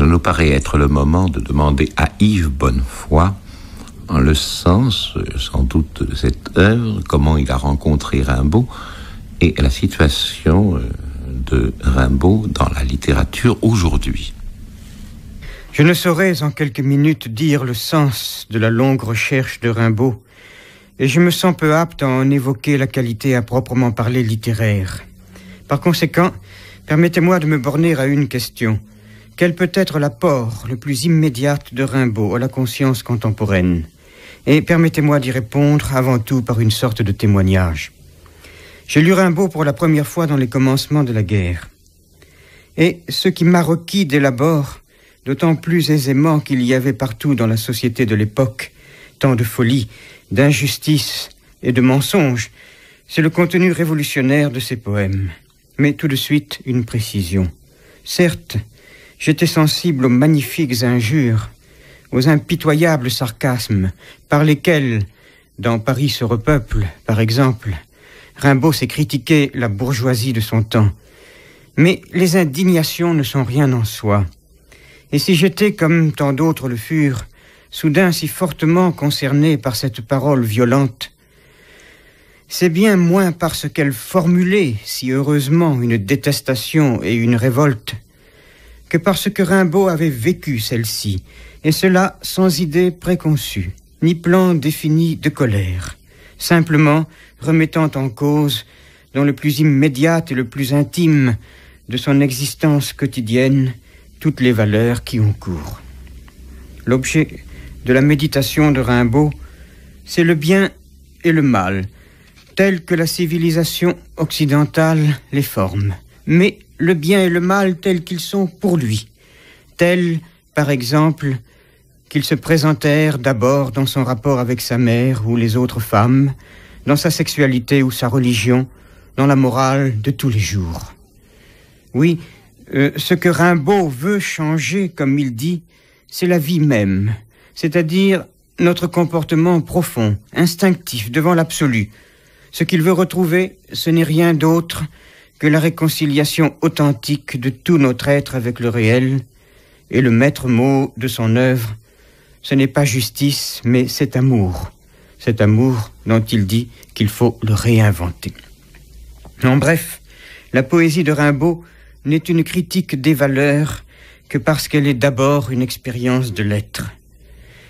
Cela nous paraît être le moment de demander à Yves Bonnefoy le sens, sans doute, de cette œuvre, comment il a rencontré Rimbaud et la situation euh, de Rimbaud dans la littérature aujourd'hui. Je ne saurais en quelques minutes dire le sens de la longue recherche de Rimbaud, et je me sens peu apte à en évoquer la qualité à proprement parler littéraire. Par conséquent, permettez-moi de me borner à une question. Quel peut être l'apport le plus immédiat de Rimbaud à la conscience contemporaine Et permettez-moi d'y répondre avant tout par une sorte de témoignage. J'ai lu Rimbaud pour la première fois dans les commencements de la guerre. Et ce qui m'a requis dès l'abord, d'autant plus aisément qu'il y avait partout dans la société de l'époque tant de folie, d'injustice et de mensonges, c'est le contenu révolutionnaire de ses poèmes. Mais tout de suite, une précision. Certes, J'étais sensible aux magnifiques injures, aux impitoyables sarcasmes, par lesquels, dans Paris se repeuple, par exemple, Rimbaud s'est critiqué la bourgeoisie de son temps. Mais les indignations ne sont rien en soi. Et si j'étais, comme tant d'autres le furent, soudain si fortement concerné par cette parole violente, c'est bien moins parce qu'elle formulait si heureusement une détestation et une révolte que parce que Rimbaud avait vécu celle-ci, et cela sans idée préconçue, ni plan défini de colère, simplement remettant en cause, dans le plus immédiat et le plus intime de son existence quotidienne, toutes les valeurs qui ont cours. L'objet de la méditation de Rimbaud, c'est le bien et le mal, tels que la civilisation occidentale les forme, mais le bien et le mal tels qu'ils sont pour lui, tels, par exemple, qu'ils se présentèrent d'abord dans son rapport avec sa mère ou les autres femmes, dans sa sexualité ou sa religion, dans la morale de tous les jours. Oui, euh, ce que Rimbaud veut changer, comme il dit, c'est la vie même, c'est-à-dire notre comportement profond, instinctif devant l'absolu. Ce qu'il veut retrouver, ce n'est rien d'autre que la réconciliation authentique de tout notre être avec le réel est le maître mot de son œuvre. Ce n'est pas justice, mais cet amour, cet amour dont il dit qu'il faut le réinventer. En bref, la poésie de Rimbaud n'est une critique des valeurs que parce qu'elle est d'abord une expérience de l'être.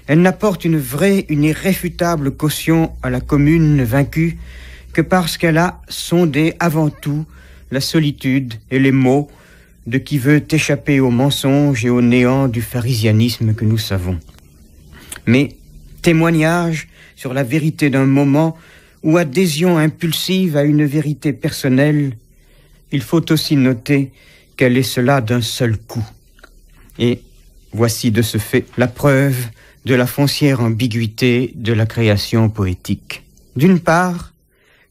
Elle n'apporte une vraie, une irréfutable caution à la commune vaincue que parce qu'elle a sondé avant tout la solitude et les mots de qui veut échapper aux mensonges et au néant du pharisianisme que nous savons. Mais témoignage sur la vérité d'un moment ou adhésion impulsive à une vérité personnelle, il faut aussi noter qu'elle est cela d'un seul coup. Et voici de ce fait la preuve de la foncière ambiguïté de la création poétique. D'une part,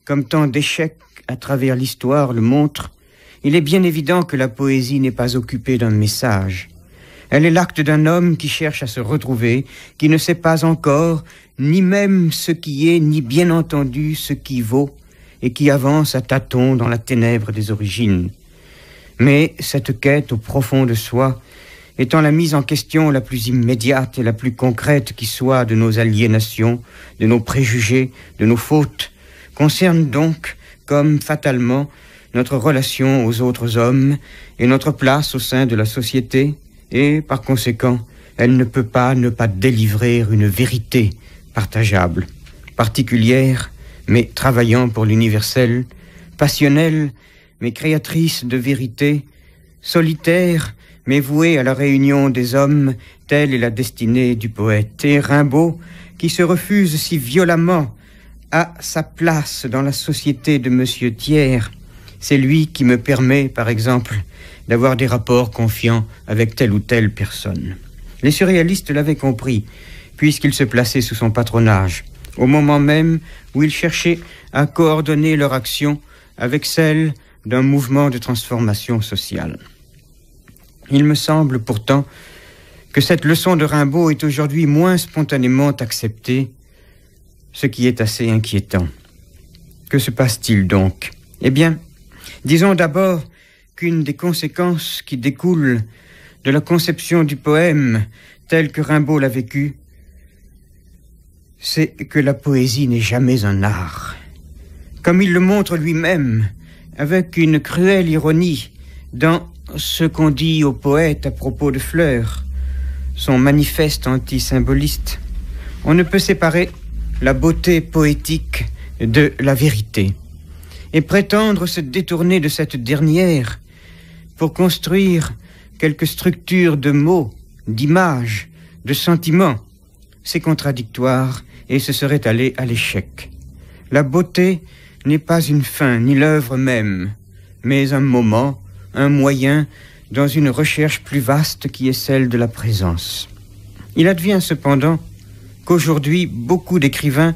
comme tant d'échecs à travers l'histoire le montrent, il est bien évident que la poésie n'est pas occupée d'un message. Elle est l'acte d'un homme qui cherche à se retrouver, qui ne sait pas encore ni même ce qui est, ni bien entendu ce qui vaut, et qui avance à tâtons dans la ténèbre des origines. Mais cette quête au profond de soi, étant la mise en question la plus immédiate et la plus concrète qui soit de nos aliénations, de nos préjugés, de nos fautes, concerne donc, comme fatalement, notre relation aux autres hommes et notre place au sein de la société, et par conséquent, elle ne peut pas ne pas délivrer une vérité partageable, particulière, mais travaillant pour l'universel, passionnelle, mais créatrice de vérité, solitaire, mais vouée à la réunion des hommes, telle est la destinée du poète. Et Rimbaud, qui se refuse si violemment a sa place dans la société de Monsieur Thiers. C'est lui qui me permet, par exemple, d'avoir des rapports confiants avec telle ou telle personne. Les surréalistes l'avaient compris, puisqu'ils se plaçaient sous son patronage, au moment même où ils cherchaient à coordonner leur action avec celle d'un mouvement de transformation sociale. Il me semble pourtant que cette leçon de Rimbaud est aujourd'hui moins spontanément acceptée ce qui est assez inquiétant. Que se passe-t-il donc Eh bien, disons d'abord qu'une des conséquences qui découlent de la conception du poème tel que Rimbaud l'a vécu, c'est que la poésie n'est jamais un art. Comme il le montre lui-même, avec une cruelle ironie, dans ce qu'on dit au poète à propos de fleurs, son manifeste anti-symboliste, on ne peut séparer la beauté poétique de la vérité, et prétendre se détourner de cette dernière pour construire quelques structure de mots, d'images, de sentiments, c'est contradictoire et ce serait aller à l'échec. La beauté n'est pas une fin ni l'œuvre même, mais un moment, un moyen dans une recherche plus vaste qui est celle de la présence. Il advient cependant Aujourd'hui, beaucoup d'écrivains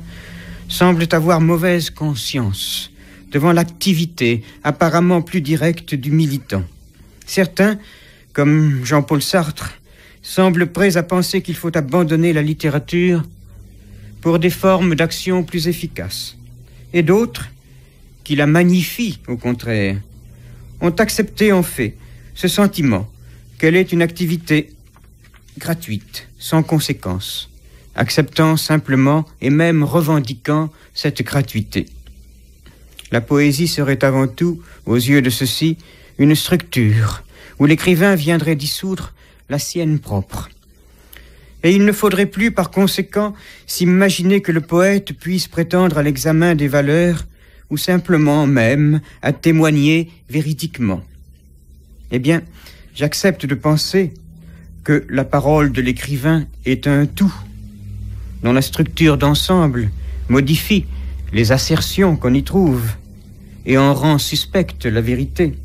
semblent avoir mauvaise conscience devant l'activité apparemment plus directe du militant. Certains, comme Jean-Paul Sartre, semblent prêts à penser qu'il faut abandonner la littérature pour des formes d'action plus efficaces. Et d'autres, qui la magnifient au contraire, ont accepté en fait ce sentiment qu'elle est une activité gratuite, sans conséquences acceptant simplement et même revendiquant cette gratuité. La poésie serait avant tout, aux yeux de ceux-ci, une structure où l'écrivain viendrait dissoudre la sienne propre. Et il ne faudrait plus, par conséquent, s'imaginer que le poète puisse prétendre à l'examen des valeurs ou simplement même à témoigner véridiquement. Eh bien, j'accepte de penser que la parole de l'écrivain est un tout dont la structure d'ensemble modifie les assertions qu'on y trouve et en rend suspecte la vérité.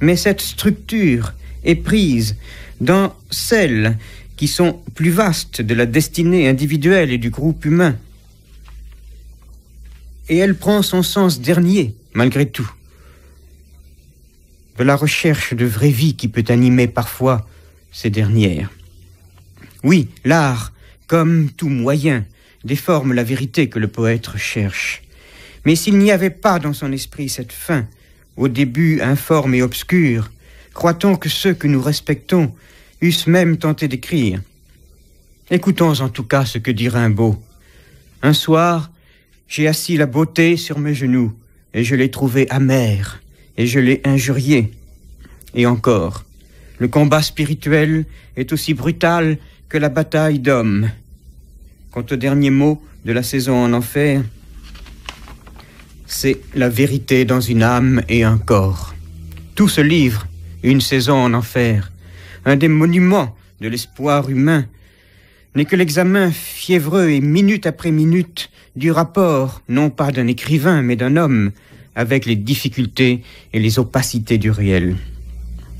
Mais cette structure est prise dans celles qui sont plus vastes de la destinée individuelle et du groupe humain. Et elle prend son sens dernier, malgré tout, de la recherche de vraie vie qui peut animer parfois ces dernières. Oui, l'art comme tout moyen, déforme la vérité que le poète cherche. Mais s'il n'y avait pas dans son esprit cette fin, au début informe et obscure, croit-on que ceux que nous respectons eussent même tenté d'écrire Écoutons en tout cas ce que un beau. Un soir, j'ai assis la beauté sur mes genoux, et je l'ai trouvée amère, et je l'ai injuriée. Et encore, le combat spirituel est aussi brutal que la bataille d'hommes. Quant au dernier mot de la saison en enfer, c'est la vérité dans une âme et un corps. Tout ce livre, une saison en enfer, un des monuments de l'espoir humain, n'est que l'examen fiévreux et minute après minute du rapport, non pas d'un écrivain, mais d'un homme, avec les difficultés et les opacités du réel.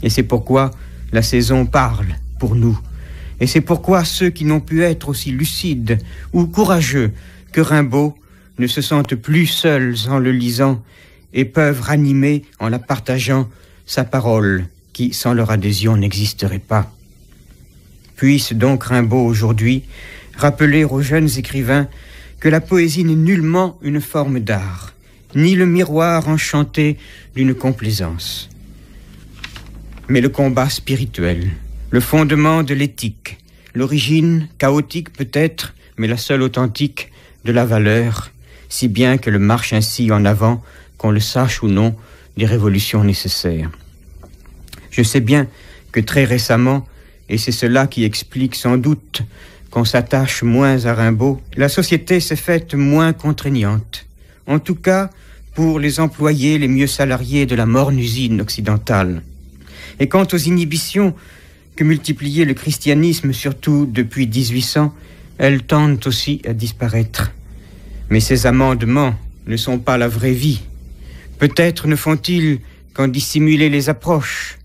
Et c'est pourquoi la saison parle pour nous et c'est pourquoi ceux qui n'ont pu être aussi lucides ou courageux que Rimbaud ne se sentent plus seuls en le lisant et peuvent ranimer en la partageant sa parole qui, sans leur adhésion, n'existerait pas. Puisse donc Rimbaud aujourd'hui rappeler aux jeunes écrivains que la poésie n'est nullement une forme d'art, ni le miroir enchanté d'une complaisance, mais le combat spirituel le fondement de l'éthique, l'origine chaotique peut-être, mais la seule authentique de la valeur, si bien que le marche ainsi en avant, qu'on le sache ou non, des révolutions nécessaires. Je sais bien que très récemment, et c'est cela qui explique sans doute qu'on s'attache moins à Rimbaud, la société s'est faite moins contraignante. En tout cas, pour les employés les mieux salariés de la morne usine occidentale. Et quant aux inhibitions que le christianisme, surtout depuis 1800, elles tendent aussi à disparaître. Mais ces amendements ne sont pas la vraie vie. Peut-être ne font-ils qu'en dissimuler les approches.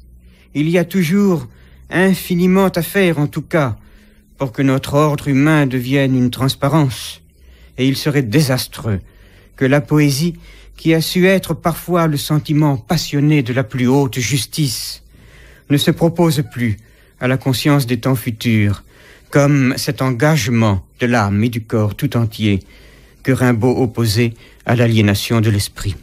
Il y a toujours infiniment à faire, en tout cas, pour que notre ordre humain devienne une transparence. Et il serait désastreux que la poésie, qui a su être parfois le sentiment passionné de la plus haute justice, ne se propose plus à la conscience des temps futurs, comme cet engagement de l'âme et du corps tout entier que Rimbaud opposait à l'aliénation de l'esprit.